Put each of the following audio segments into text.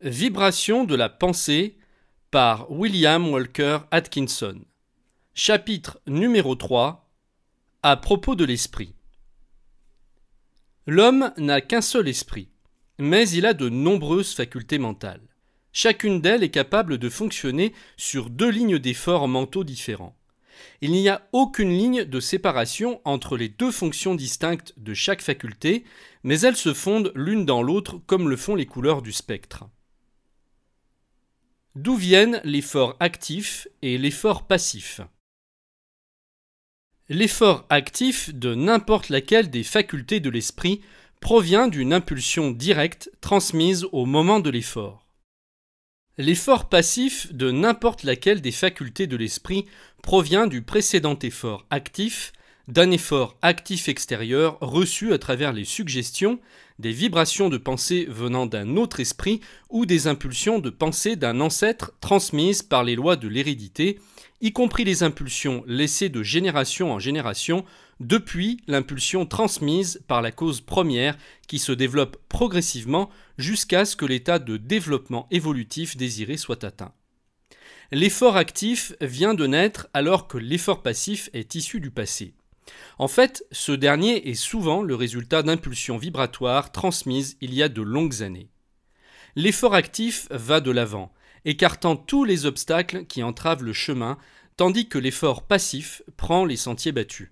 Vibration de la pensée par William Walker Atkinson. Chapitre numéro 3 À propos de l'esprit. L'homme n'a qu'un seul esprit, mais il a de nombreuses facultés mentales. Chacune d'elles est capable de fonctionner sur deux lignes d'efforts mentaux différents. Il n'y a aucune ligne de séparation entre les deux fonctions distinctes de chaque faculté, mais elles se fondent l'une dans l'autre comme le font les couleurs du spectre. D'où viennent l'effort actif et l'effort passif L'effort actif de n'importe laquelle des facultés de l'esprit provient d'une impulsion directe transmise au moment de l'effort. L'effort passif de n'importe laquelle des facultés de l'esprit provient du précédent effort actif d'un effort actif extérieur reçu à travers les suggestions, des vibrations de pensée venant d'un autre esprit ou des impulsions de pensée d'un ancêtre transmises par les lois de l'hérédité, y compris les impulsions laissées de génération en génération depuis l'impulsion transmise par la cause première qui se développe progressivement jusqu'à ce que l'état de développement évolutif désiré soit atteint. L'effort actif vient de naître alors que l'effort passif est issu du passé. En fait, ce dernier est souvent le résultat d'impulsions vibratoires transmises il y a de longues années. L'effort actif va de l'avant, écartant tous les obstacles qui entravent le chemin, tandis que l'effort passif prend les sentiers battus.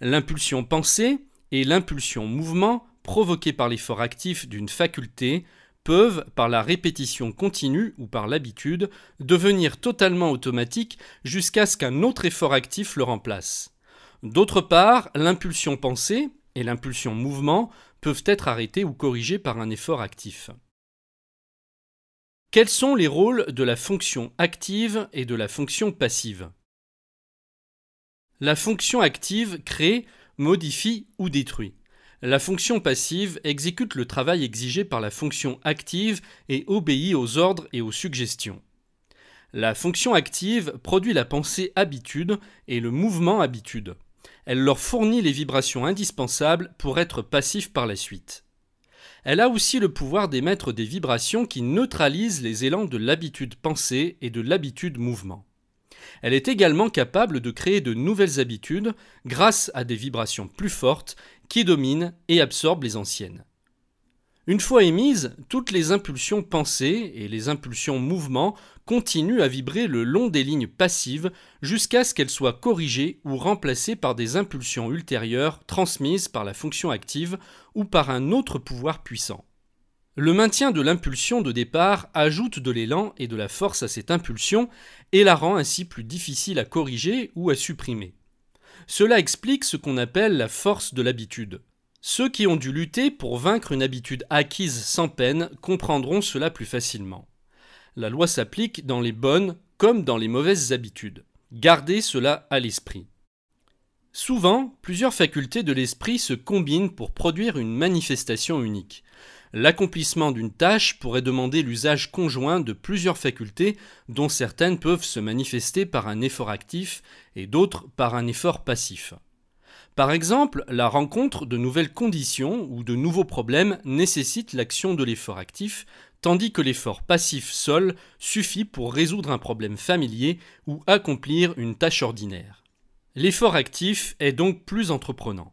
L'impulsion pensée et l'impulsion mouvement provoquées par l'effort actif d'une faculté peuvent, par la répétition continue ou par l'habitude, devenir totalement automatiques jusqu'à ce qu'un autre effort actif le remplace. D'autre part, l'impulsion pensée et l'impulsion mouvement peuvent être arrêtées ou corrigées par un effort actif. Quels sont les rôles de la fonction active et de la fonction passive La fonction active crée, modifie ou détruit. La fonction passive exécute le travail exigé par la fonction active et obéit aux ordres et aux suggestions. La fonction active produit la pensée habitude et le mouvement habitude. Elle leur fournit les vibrations indispensables pour être passifs par la suite. Elle a aussi le pouvoir d'émettre des vibrations qui neutralisent les élans de l'habitude pensée et de l'habitude mouvement. Elle est également capable de créer de nouvelles habitudes grâce à des vibrations plus fortes qui dominent et absorbent les anciennes. Une fois émises, toutes les impulsions pensées et les impulsions mouvement continuent à vibrer le long des lignes passives jusqu'à ce qu'elles soient corrigées ou remplacées par des impulsions ultérieures transmises par la fonction active ou par un autre pouvoir puissant. Le maintien de l'impulsion de départ ajoute de l'élan et de la force à cette impulsion et la rend ainsi plus difficile à corriger ou à supprimer. Cela explique ce qu'on appelle la force de l'habitude. Ceux qui ont dû lutter pour vaincre une habitude acquise sans peine comprendront cela plus facilement. La loi s'applique dans les bonnes comme dans les mauvaises habitudes. Gardez cela à l'esprit. Souvent, plusieurs facultés de l'esprit se combinent pour produire une manifestation unique. L'accomplissement d'une tâche pourrait demander l'usage conjoint de plusieurs facultés dont certaines peuvent se manifester par un effort actif et d'autres par un effort passif. Par exemple, la rencontre de nouvelles conditions ou de nouveaux problèmes nécessite l'action de l'effort actif, tandis que l'effort passif seul suffit pour résoudre un problème familier ou accomplir une tâche ordinaire. L'effort actif est donc plus entreprenant.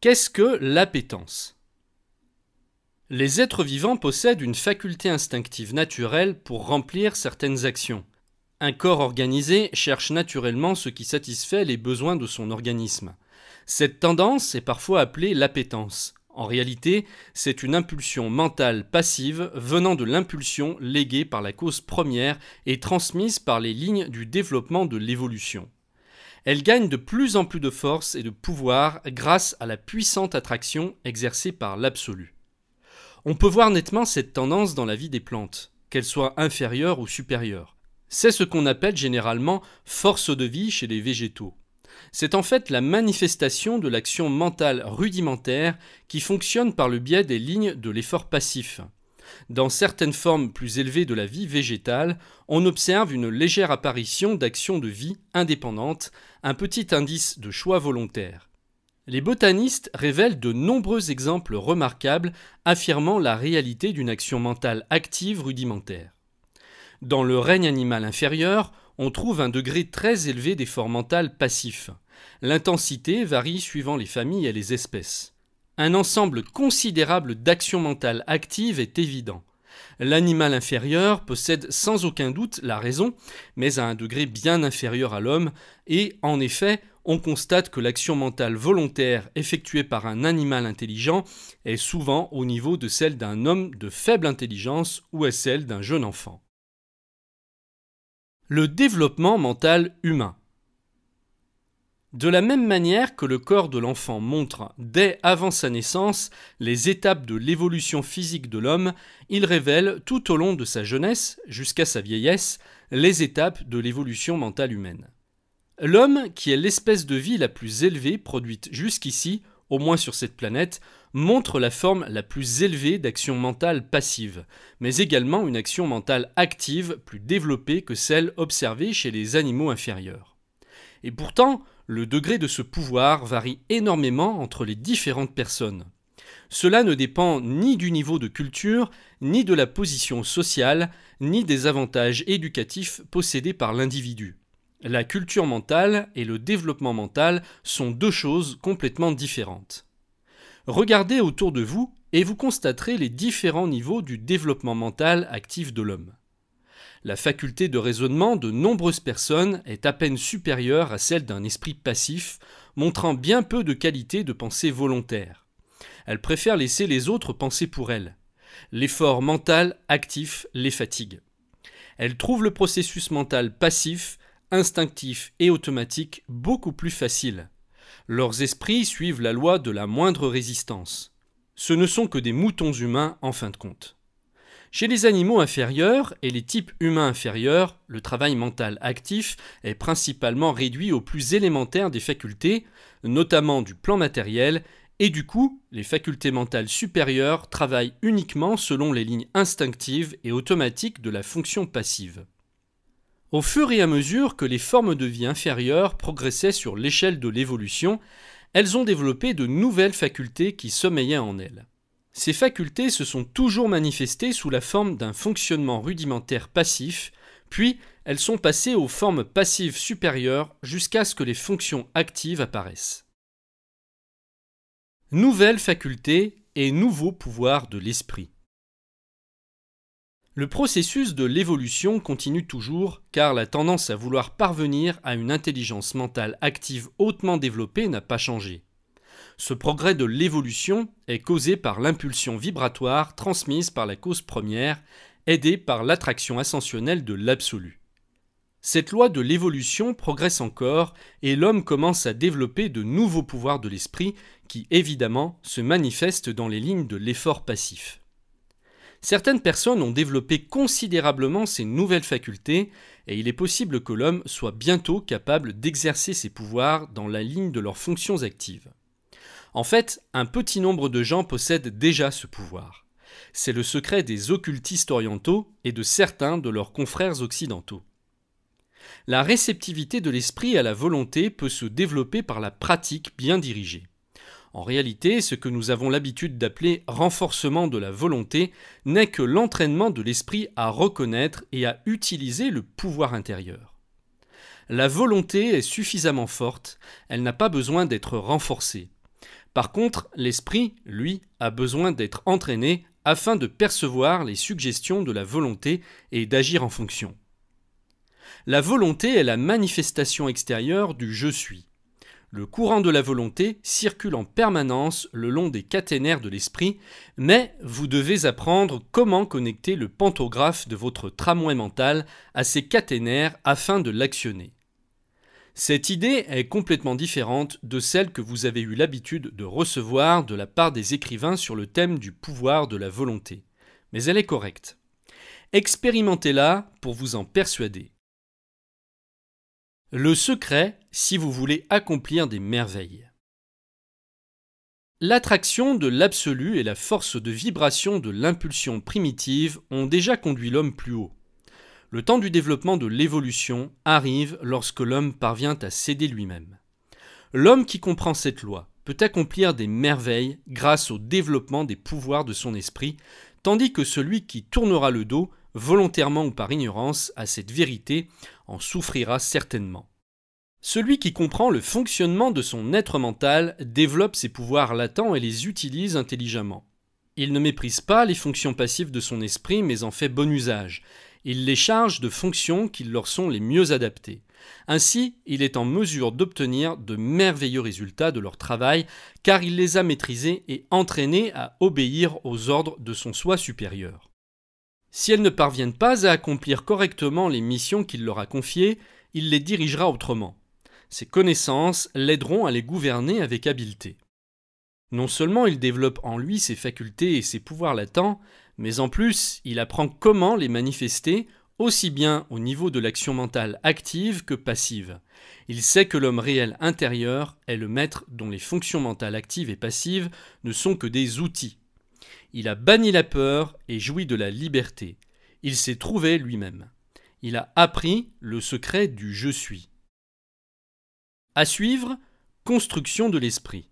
Qu'est-ce que l'appétence Les êtres vivants possèdent une faculté instinctive naturelle pour remplir certaines actions. Un corps organisé cherche naturellement ce qui satisfait les besoins de son organisme. Cette tendance est parfois appelée l'appétence. En réalité, c'est une impulsion mentale passive venant de l'impulsion léguée par la cause première et transmise par les lignes du développement de l'évolution. Elle gagne de plus en plus de force et de pouvoir grâce à la puissante attraction exercée par l'absolu. On peut voir nettement cette tendance dans la vie des plantes, qu'elles soient inférieures ou supérieures. C'est ce qu'on appelle généralement force de vie chez les végétaux. C'est en fait la manifestation de l'action mentale rudimentaire qui fonctionne par le biais des lignes de l'effort passif. Dans certaines formes plus élevées de la vie végétale, on observe une légère apparition d'actions de vie indépendantes, un petit indice de choix volontaire. Les botanistes révèlent de nombreux exemples remarquables affirmant la réalité d'une action mentale active rudimentaire. Dans le règne animal inférieur, on trouve un degré très élevé d'effort mental passif. L'intensité varie suivant les familles et les espèces. Un ensemble considérable d'actions mentales actives est évident. L'animal inférieur possède sans aucun doute la raison, mais à un degré bien inférieur à l'homme, et en effet, on constate que l'action mentale volontaire effectuée par un animal intelligent est souvent au niveau de celle d'un homme de faible intelligence ou à celle d'un jeune enfant le développement mental humain. De la même manière que le corps de l'enfant montre, dès avant sa naissance, les étapes de l'évolution physique de l'homme, il révèle tout au long de sa jeunesse, jusqu'à sa vieillesse, les étapes de l'évolution mentale humaine. L'homme, qui est l'espèce de vie la plus élevée produite jusqu'ici, au moins sur cette planète, montre la forme la plus élevée d'action mentale passive, mais également une action mentale active plus développée que celle observée chez les animaux inférieurs. Et pourtant, le degré de ce pouvoir varie énormément entre les différentes personnes. Cela ne dépend ni du niveau de culture, ni de la position sociale, ni des avantages éducatifs possédés par l'individu. La culture mentale et le développement mental sont deux choses complètement différentes. Regardez autour de vous et vous constaterez les différents niveaux du développement mental actif de l'homme. La faculté de raisonnement de nombreuses personnes est à peine supérieure à celle d'un esprit passif, montrant bien peu de qualité de pensée volontaire. Elle préfère laisser les autres penser pour elle. L'effort mental actif les fatigue. Elle trouve le processus mental passif instinctif et automatique beaucoup plus facile. Leurs esprits suivent la loi de la moindre résistance. Ce ne sont que des moutons humains en fin de compte. Chez les animaux inférieurs et les types humains inférieurs, le travail mental actif est principalement réduit aux plus élémentaires des facultés, notamment du plan matériel, et du coup, les facultés mentales supérieures travaillent uniquement selon les lignes instinctives et automatiques de la fonction passive. Au fur et à mesure que les formes de vie inférieures progressaient sur l'échelle de l'évolution, elles ont développé de nouvelles facultés qui sommeillaient en elles. Ces facultés se sont toujours manifestées sous la forme d'un fonctionnement rudimentaire passif, puis elles sont passées aux formes passives supérieures jusqu'à ce que les fonctions actives apparaissent. Nouvelles facultés et nouveaux pouvoirs de l'esprit. Le processus de l'évolution continue toujours, car la tendance à vouloir parvenir à une intelligence mentale active hautement développée n'a pas changé. Ce progrès de l'évolution est causé par l'impulsion vibratoire transmise par la cause première, aidée par l'attraction ascensionnelle de l'absolu. Cette loi de l'évolution progresse encore et l'homme commence à développer de nouveaux pouvoirs de l'esprit qui évidemment se manifestent dans les lignes de l'effort passif. Certaines personnes ont développé considérablement ces nouvelles facultés et il est possible que l'homme soit bientôt capable d'exercer ses pouvoirs dans la ligne de leurs fonctions actives. En fait, un petit nombre de gens possèdent déjà ce pouvoir. C'est le secret des occultistes orientaux et de certains de leurs confrères occidentaux. La réceptivité de l'esprit à la volonté peut se développer par la pratique bien dirigée. En réalité, ce que nous avons l'habitude d'appeler renforcement de la volonté n'est que l'entraînement de l'esprit à reconnaître et à utiliser le pouvoir intérieur. La volonté est suffisamment forte, elle n'a pas besoin d'être renforcée. Par contre, l'esprit, lui, a besoin d'être entraîné afin de percevoir les suggestions de la volonté et d'agir en fonction. La volonté est la manifestation extérieure du je suis. Le courant de la volonté circule en permanence le long des caténaires de l'esprit, mais vous devez apprendre comment connecter le pantographe de votre tramway mental à ces caténaires afin de l'actionner. Cette idée est complètement différente de celle que vous avez eu l'habitude de recevoir de la part des écrivains sur le thème du pouvoir de la volonté. Mais elle est correcte. Expérimentez-la pour vous en persuader. Le secret si vous voulez accomplir des merveilles. L'attraction de l'absolu et la force de vibration de l'impulsion primitive ont déjà conduit l'homme plus haut. Le temps du développement de l'évolution arrive lorsque l'homme parvient à céder lui-même. L'homme qui comprend cette loi peut accomplir des merveilles grâce au développement des pouvoirs de son esprit, tandis que celui qui tournera le dos volontairement ou par ignorance, à cette vérité, en souffrira certainement. Celui qui comprend le fonctionnement de son être mental développe ses pouvoirs latents et les utilise intelligemment. Il ne méprise pas les fonctions passives de son esprit mais en fait bon usage. Il les charge de fonctions qui leur sont les mieux adaptées. Ainsi, il est en mesure d'obtenir de merveilleux résultats de leur travail car il les a maîtrisés et entraînés à obéir aux ordres de son soi supérieur. Si elles ne parviennent pas à accomplir correctement les missions qu'il leur a confiées, il les dirigera autrement. Ses connaissances l'aideront à les gouverner avec habileté. Non seulement il développe en lui ses facultés et ses pouvoirs latents, mais en plus il apprend comment les manifester aussi bien au niveau de l'action mentale active que passive. Il sait que l'homme réel intérieur est le maître dont les fonctions mentales actives et passives ne sont que des outils. Il a banni la peur et joui de la liberté. Il s'est trouvé lui-même. Il a appris le secret du je suis. À suivre, construction de l'esprit.